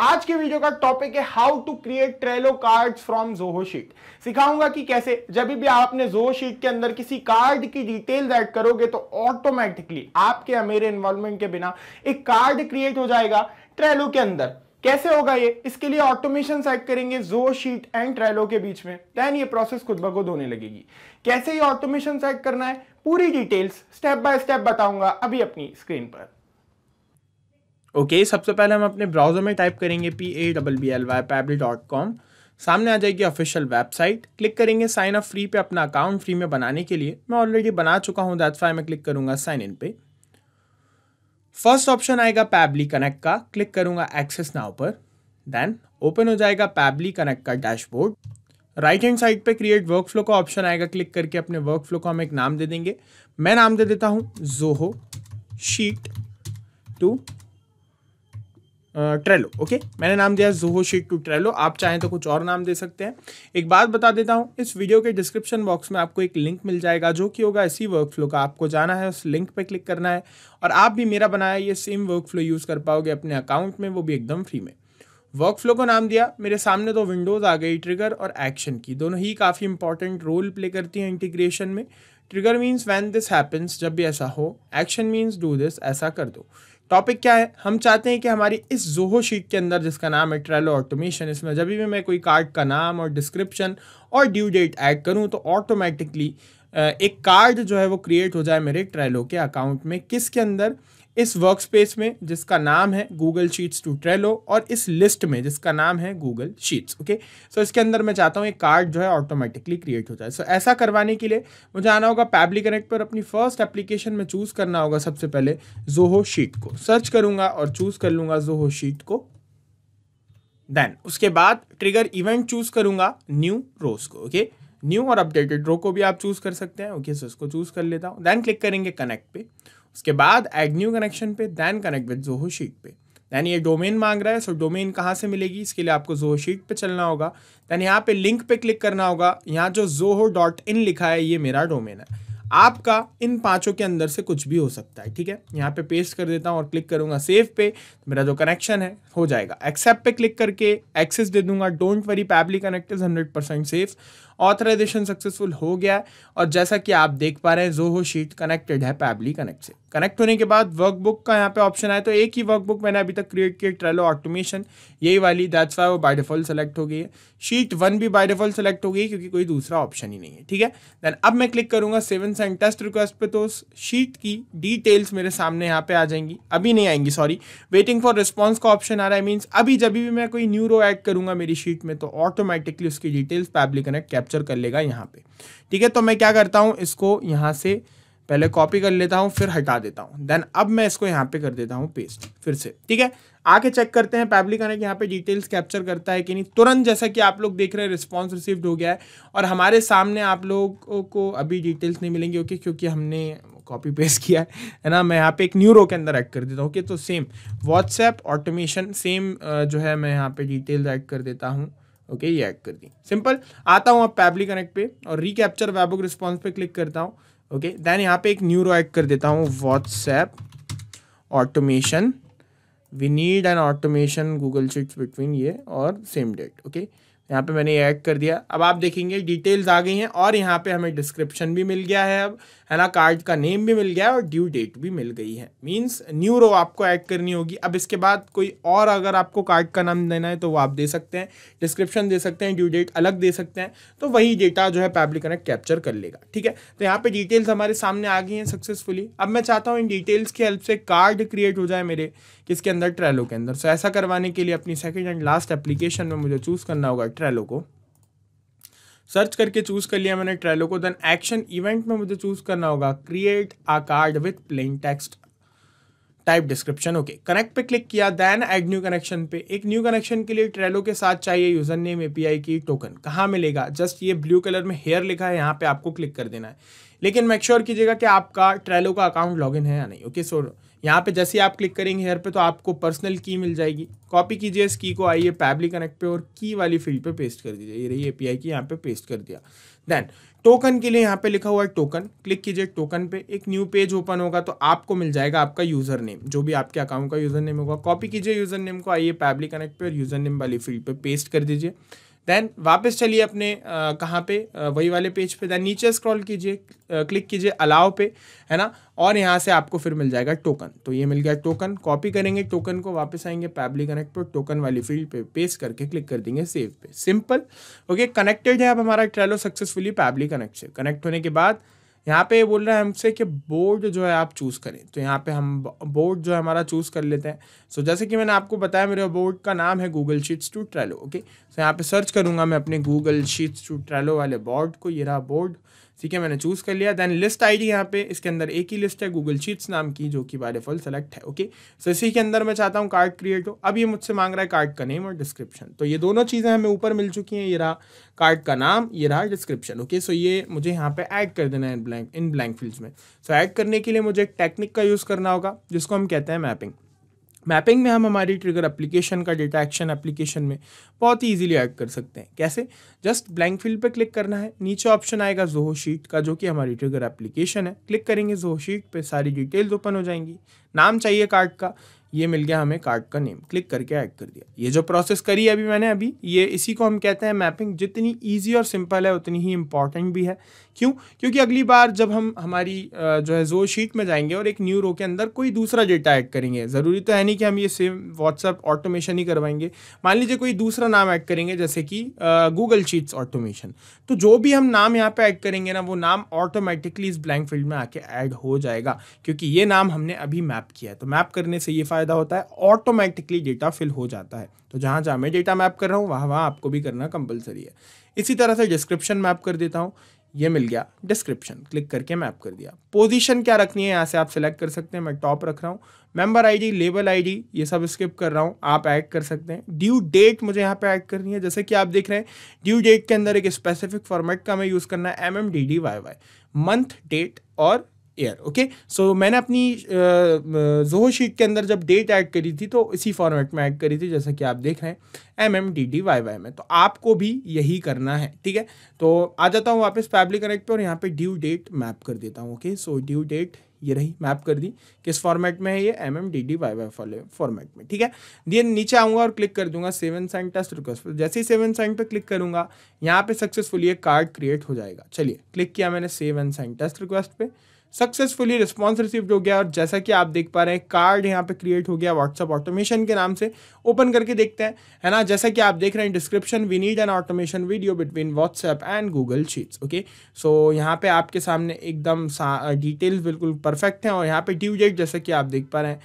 आज के वीडियो का टॉपिक है how to create Trello cards from Zoho sheet सिखाऊंगा कि कैसे जब भी आपने जोहो शीट के अंदर किसी कार्ड की डिटेल्स ऐड करोगे तो ऑटोमेटिकली आपके मेरे इन्वॉल्वमेंट के बिना एक कार्ड क्रिएट हो जाएगा ट्रेलो के अंदर कैसे होगा ये इसके लिए ऑटोमेशन सेट करेंगे जो शीट एंड ट्रेलो के बीच में देन ये प्रोसेस खुद बखुद होने लगेगी कैसे ये ऑटोमेशन सेट करना है पूरी डिटेल्स स्टेप बाय स्टेप बताऊंगा अभी अपनी स्क्रीन पर ओके okay, सबसे पहले हम अपने ब्राउज़र में टाइप करेंगे P A double B L Y Pabbly dot com सामने आ जाएगी ऑफिशियल वेबसाइट क्लिक करेंगे साइन अप फ्री पे अपना अकाउंट फ्री में बनाने के लिए मैं ऑलरेडी बना चुका हूँ दैट्स वाई मैं क्लिक करूंगा साइन इन पे फर्स्ट ऑप्शन आएगा पैबली कनेक्ट का क्लिक करूंगा एक्सेस नाउ पर देन ओपन हो जाएगा पैबली कनेक्ट का डैशबोर्ड राइट हैंड साइड पे क्रिएट वर्क फ्लो का ऑप्शन आएगा क्लिक करके अपने वर्क फ्लो को हम एक नाम दे देंगे मैं नाम दे देता हूँ Zoho sheet to Trello okay मैंने नाम दिया जोहो शीट टू ट्रेलो आप चाहें तो कुछ और नाम दे सकते हैं एक बात बता देता हूं इस वीडियो के डिस्क्रिप्शन बॉक्स में आपको एक लिंक मिल जाएगा जो कि होगा इसी वर्कफ्लो का आपको जाना है उस लिंक पर क्लिक करना है और आप भी मेरा बनाया ये सेम वर्कफ्लो यूज़ कर पाओगे अपने अकाउंट में वो भी एकदम फ्री में वर्कफ्लो को नाम दिया मेरे सामने तो विंडोज़ आ गई ट्रिगर और एक्शन की दोनों ही काफ़ी इंपॉर्टेंट रोल प्ले करती हैं इंटीग्रेशन में trigger means when this happens जब भी ऐसा हो एक्शन मीन्स डू दिस ऐसा कर दो टॉपिक क्या है हम चाहते हैं कि हमारी इस जोहो शीट के अंदर जिसका नाम है ट्रेलो ऑटोमेशन इसमें जब भी मैं कोई कार्ड का नाम और डिस्क्रिप्शन और ड्यू डेट ऐड करूं तो ऑटोमेटिकली एक कार्ड जो है वो क्रिएट हो जाए मेरे ट्रेलो के अकाउंट में किसके अंदर इस वर्कस्पेस में जिसका नाम है गूगल शीट्स टू ट्रेलो और इस लिस्ट में जिसका नाम है गूगल शीट्स ओके सो इसके अंदर मैं चाहता हूँ एक कार्ड जो है ऑटोमेटिकली क्रिएट हो जाए सो so, ऐसा करवाने के लिए मुझे आना होगा पैबली कनेक्ट पर अपनी फर्स्ट एप्लीकेशन में चूज़ करना होगा सबसे पहले जोहो शीट को सर्च करूंगा और चूज़ कर लूंगा जोहो शीट को देन उसके बाद ट्रिगर इवेंट चूज़ करूंगा न्यू रोज को ओके okay? न्यू और अपडेटेड रो को भी आप चूज़ कर सकते हैं ओके okay, सो so इसको चूज़ कर लेता हूँ देन क्लिक करेंगे कनेक्ट पे उसके बाद एग्न्यू कनेक्शन पे then connect with Zoho sheet पे दैन ये डोमेन मांग रहा है सो डोमेन कहाँ से मिलेगी इसके लिए आपको जोहो शीट पे चलना होगा दैन यहाँ पे लिंक पे क्लिक करना होगा यहाँ जो जोहो डॉट इन लिखा है ये मेरा डोमेन है आपका इन पांचों के अंदर से कुछ भी हो सकता है ठीक है यहाँ पे पेस्ट कर देता हूँ और क्लिक करूँगा सेव पे तो मेरा जो कनेक्शन है हो जाएगा एक्सेप्ट पे क्लिक करके एक्सेस दे दूंगा don't worry Pabbly Connect is hundred percent safe authorization successful हो गया है और जैसा कि आप देख पा रहे हैं जोहो शीट कनेक्टेड है पैबली कनेक्ट से कनेक्ट होने के बाद वर्कबुक का यहाँ पे ऑप्शन आया तो एक ही वर्कबुक मैंने अभी तक क्रिएट किया ट्रेलो ऑटोमेशन यही वाली दैट्स वाई वो बाय सेलेक्ट हो गई है शीट वन भी बाय सेलेक्ट हो गई क्योंकि कोई दूसरा ऑप्शन ही नहीं है ठीक है देन अब मैं क्लिक करूंगा सेवन सेंड टेस्ट रिक्वेस्ट पे तो शीट की डिटेल्स मेरे सामने यहाँ पे आ जाएंगी अभी नहीं आएंगी सॉरी वेटिंग फॉर रिस्पॉन्स का ऑप्शन आ रहा है मीन्स अभी जब भी मैं कोई न्यू रो एड करूंगा मेरी शीट में तो ऑटोमेटिकली उसकी details Pabbly Connect cap capture कर लेगा यहाँ पे ठीक है तो मैं क्या करता हूँ इसको यहाँ से पहले कॉपी कर लेता हूँ फिर हटा देता हूँ देन अब मैं इसको यहाँ पे कर देता हूँ पेस्ट फिर से ठीक है आके चेक करते हैं पैबली कनेक्ट यहाँ पे डिटेल्स कैप्चर करता है कि नहीं तुरंत जैसा कि आप लोग देख रहे हैं रिस्पॉन्स रिसीव्ड हो गया है और हमारे सामने आप लोगों को अभी डिटेल्स नहीं मिलेंगी ओके क्योंकि हमने कॉपी पेस्ट किया है है ना मैं यहाँ पे एक न्यू रो के अंदर ऐड कर देता हूँ ओके तो सेम व्हाट्सएप ऑटोमेशन सेम जो है मैं यहाँ पे डिटेल्स ऐड कर देता हूँ ओके ये ऐड कर दी सिंपल आता हूँ आप पैबली कनेक्ट पे और रिकैप्चर वेबुक रिस्पॉन्स पे क्लिक करता हूँ ओके देन यहाँ पे एक रो ऐड कर देता हूँ WhatsApp automation we need an automation Google sheets between ये और सेम डेट ओके यहाँ पे मैंने ऐड कर दिया अब आप देखेंगे डिटेल्स आ गई हैं और यहाँ पे हमें डिस्क्रिप्शन भी मिल गया है अब है ना कार्ड का नेम भी मिल गया है और ड्यू डेट भी मिल गई है मींस न्यू रो आपको ऐड करनी होगी अब इसके बाद कोई और अगर आपको कार्ड का नाम देना है तो वो आप दे सकते हैं डिस्क्रिप्शन दे सकते हैं ड्यू डेट अलग दे सकते हैं तो वही डेटा जो है पैब्लिक कनेक्ट कैप्चर कर लेगा ठीक है तो यहाँ पर डिटेल्स हमारे सामने आ गई हैं सक्सेसफुली अब मैं चाहता हूँ इन डिटेल्स की हेल्प से कार्ड क्रिएट हो जाए मेरे किसके अंदर ट्रेलो के अंदर सो ऐसा करवाने के लिए अपनी सेकेंड एंड लास्ट एप्लीकेशन में मुझे चूज़ करना होगा ट्रेलो को सर्च करके चूज कर लिया मैंने ट्रेलो को देन एक्शन इवेंट में मुझे चूज करना होगा create a card with plain text type description okay connect पे क्लिक किया देन एड न्यू कनेक्शन पे एक न्यू कनेक्शन के लिए ट्रेलो के साथ चाहिए user name API key token कहाँ मिलेगा जस्ट ये ब्लू कलर में हेयर लिखा है यहाँ पे आपको क्लिक कर देना है लेकिन मेक श्योर sure कीजिएगा कि आपका ट्रेलो का अकाउंट लॉगिन है या नहीं ओके okay, सो so, यहाँ पे जैसे आप क्लिक करेंगे हेयर पे तो आपको पर्सनल की मिल जाएगी कॉपी कीजिए इस की को आइए पैबली कनेक्ट पे और की वाली फील्ड पे पेस्ट कर दीजिए ये रही एपीआई की यहाँ पे पेस्ट कर दिया देन टोकन के लिए यहाँ पे लिखा हुआ है टोकन क्लिक कीजिए टोकन पे एक न्यू पेज ओपन होगा तो आपको मिल जाएगा आपका यूजर नेम जो भी आपके अकाउंट का यूजर नेम होगा कॉपी कीजिए यूजर नेम को आइए पैबली कनेक्ट पे और यूजर नेम वाली फील्ड पर पेस्ट कर दीजिए देन वापस चलिए अपने कहाँ पे वही वाले पेज पे देन नीचे स्क्रॉल कीजिए क्लिक कीजिए अलाव पे है ना और यहाँ से आपको फिर मिल जाएगा टोकन तो ये मिल गया टोकन कॉपी करेंगे टोकन को वापस आएंगे पैबली कनेक्ट पर टोकन वाली फील्ड पे पेस्ट करके क्लिक कर देंगे सेव पे सिंपल ओके कनेक्टेड है अब हमारा ट्रेलो सक्सेसफुली पैबली कनेक्ट से कनेक्ट होने के बाद यहाँ पे बोल रहे हैं हमसे कि बोर्ड जो है आप चूज़ करें तो यहाँ पे हम बोर्ड जो है हमारा चूज़ कर लेते हैं सो जैसे कि मैंने आपको बताया मेरे बोर्ड का नाम है Google sheets to Trello okay so यहाँ पे सर्च करूँगा मैं अपने गूगल शीट्स टू ट्रेलो वाले बोर्ड को ये रहा बोर्ड ठीक है मैंने चूज़ कर लिया देन लिस्ट आई डी यहाँ पे इसके अंदर एक ही लिस्ट है गूगल चीट्स नाम की जो कि बाय फॉल सेलेक्ट है ओके सो इसी के अंदर मैं चाहता हूँ कार्ड क्रिएट हो अब ये मुझसे मांग रहा है कार्ड का नेम और डिस्क्रिप्शन तो ये दोनों चीज़ें हमें ऊपर मिल चुकी हैं ये रहा कार्ड का नाम ये रहा डिस्क्रिप्शन ओके सो ये मुझे यहाँ पे ऐड कर देना है इन ब्लैंक इन ब्लैंक फील्ड्स में सो so, ऐड करने के लिए मुझे एक टेक्निक का यूज़ करना होगा जिसको हम कहते हैं मैपिंग मैपिंग में हम हमारी ट्रिगर एप्लीकेशन का डेटा एक्शन एप्लीकेशन में बहुत ही ईजिली ऐड कर सकते हैं कैसे जस्ट ब्लैंक फील्ड पर क्लिक करना है नीचे ऑप्शन आएगा जोहो शीट का जो कि हमारी ट्रिगर एप्लीकेशन है क्लिक करेंगे जोहो शीट पर सारी डिटेल्स ओपन हो जाएंगी नाम चाहिए कार्ड का ये मिल गया हमें कार्ड का नेम क्लिक करके ऐड कर दिया ये जो प्रोसेस करी अभी मैंने अभी ये इसी को हम कहते हैं मैपिंग जितनी ईजी और सिंपल है उतनी ही इम्पॉर्टेंट भी है क्यों क्योंकि अगली बार जब हम हमारी जो है जो शीट में जाएंगे और एक न्यू रो के अंदर कोई दूसरा डेटा ऐड करेंगे ज़रूरी तो है नहीं कि हम ये सेम व्हाट्सएप ऑटोमेशन ही करवाएंगे मान लीजिए कोई दूसरा नाम ऐड करेंगे जैसे कि गूगल शीट्स ऑटोमेशन तो जो भी हम नाम यहाँ पे ऐड करेंगे ना वो नाम ऑटोमेटिकली इस ब्लैंक फील्ड में आके ऐड हो जाएगा क्योंकि ये नाम हमने अभी मैप किया है तो मैप करने से ये फ़ायदा होता है ऑटोमेटिकली डेटा फिल हो जाता है तो जहाँ जहाँ मैं डेटा मैप कर रहा हूँ वहाँ वहाँ आपको भी करना कंपलसरी है इसी तरह से डिस्क्रिप्शन मैप कर देता हूँ ये मिल गया डिस्क्रिप्शन क्लिक करके मैप कर दिया पोजीशन क्या रखनी है यहाँ से आप सिलेक्ट कर सकते हैं मैं टॉप रख रहा हूँ मेंबर आईडी लेबल आईडी ये सब स्किप कर रहा हूँ आप ऐड कर सकते हैं ड्यू डेट मुझे यहाँ पे ऐड करनी है जैसे कि आप देख रहे हैं ड्यू डेट के अंदर एक स्पेसिफिक फॉर्मेट का मैं यूज़ करना है M M D D Y Y month date और ईयर ओके सो मैंने अपनी जोहो शीट के अंदर जब डेट ऐड करी थी तो इसी फॉर्मेट में ऐड करी थी जैसा कि आप देख रहे हैं M M D D Y Y में तो आपको भी यही करना है ठीक है तो आ जाता हूँ वापस फैबली कनेक्ट पे और यहाँ पे ड्यू डेट मैप कर देता हूँ ओके सो ड्यू डेट ये रही मैप कर दी किस फॉर्मेट में है ये M M D D Y Y format में ठीक है ये नीचे आऊँगा और क्लिक कर दूंगा सेवन साइन टेस्ट रिक्वेस्ट पर जैसे ही सेवन साइन पे क्लिक करूंगा यहाँ पे सक्सेसफुली एक कार्ड क्रिएट हो जाएगा चलिए क्लिक किया मैंने सेवन साइन टेस्ट रिक्वेस्ट पे सक्सेसफुली रिस्पॉन्स रिसीव्ड हो गया और जैसा कि आप देख पा रहे हैं कार्ड यहाँ पे क्रिएट हो गया व्हाट्सअप ऑटोमेशन के नाम से ओपन करके देखते हैं है ना जैसा कि आप देख रहे हैं description we need an automation video between WhatsApp and Google sheets okay so यहाँ पे आपके सामने एकदम डिटेल्स बिल्कुल परफेक्ट हैं और यहाँ पे ड्यू डेट जैसा कि आप देख पा रहे हैं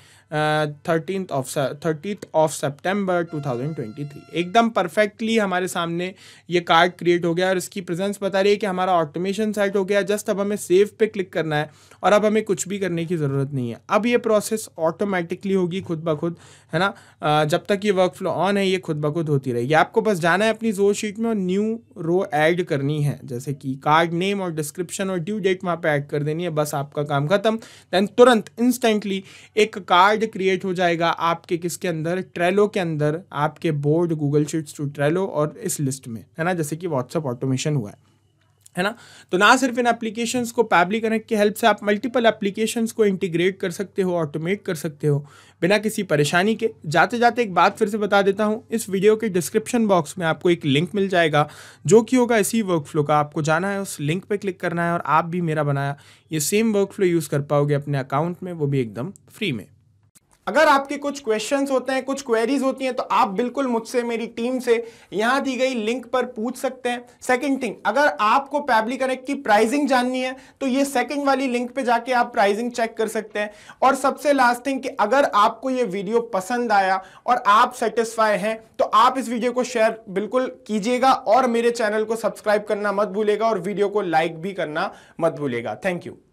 thirtieth of thirtieth of September two thousand twenty three एकदम परफेक्टली हमारे सामने ये कार्ड क्रिएट हो गया और इसकी प्रेजेंस बता रही है कि हमारा ऑटोमेशन सेट हो गया जस्ट अब हमें सेव पे क्लिक करना है और अब हमें कुछ भी करने की ज़रूरत नहीं है अब ये प्रोसेस ऑटोमेटिकली होगी खुद ब खुद है ना uh, जब तक ये वर्क फ्लो ऑन है ये खुद ब खुद होती रहेगी आपको बस जाना है अपनी जोर शीट में और न्यू रो ऐड करनी है जैसे कि कार्ड नेम और डिस्क्रिप्शन और ड्यू डेट वहाँ पर ऐड कर देनी है बस आपका काम खत्म दैन तुरंत इंस्टेंटली एक कार्ड थ्रेड क्रिएट हो जाएगा आपके किसके अंदर ट्रेलो के अंदर आपके board Google sheets to Trello और इस लिस्ट में है ना जैसे कि व्हाट्सअप ऑटोमेशन हुआ है है ना तो ना सिर्फ इन एप्लीकेशन को पैबली कनेक्ट की हेल्प से आप मल्टीपल एप्लीकेशन को इंटीग्रेट कर सकते हो ऑटोमेट कर सकते हो बिना किसी परेशानी के जाते जाते एक बात फिर से बता देता हूँ इस वीडियो के डिस्क्रिप्शन बॉक्स में आपको एक लिंक मिल जाएगा जो कि होगा इसी वर्कफ्लो का आपको जाना है उस लिंक पर क्लिक करना है और आप भी मेरा बनाया ये सेम वर्कफ्लो यूज़ कर पाओगे अपने अकाउंट में वो भी एकदम फ्री में अगर आपके कुछ क्वेश्चंस होते हैं कुछ क्वेरीज होती हैं तो आप बिल्कुल मुझसे मेरी टीम से यहां दी गई लिंक पर पूछ सकते हैं सेकंड थिंग अगर आपको पैबली कनेक्ट की प्राइसिंग जाननी है तो ये सेकंड वाली लिंक पे जाके आप प्राइसिंग चेक कर सकते हैं और सबसे लास्ट थिंग कि अगर आपको ये वीडियो पसंद आया और आप सेटिस्फाई हैं तो आप इस वीडियो को शेयर बिल्कुल कीजिएगा और मेरे चैनल को सब्सक्राइब करना मत भूलेगा और वीडियो को लाइक भी करना मत भूलेगा थैंक यू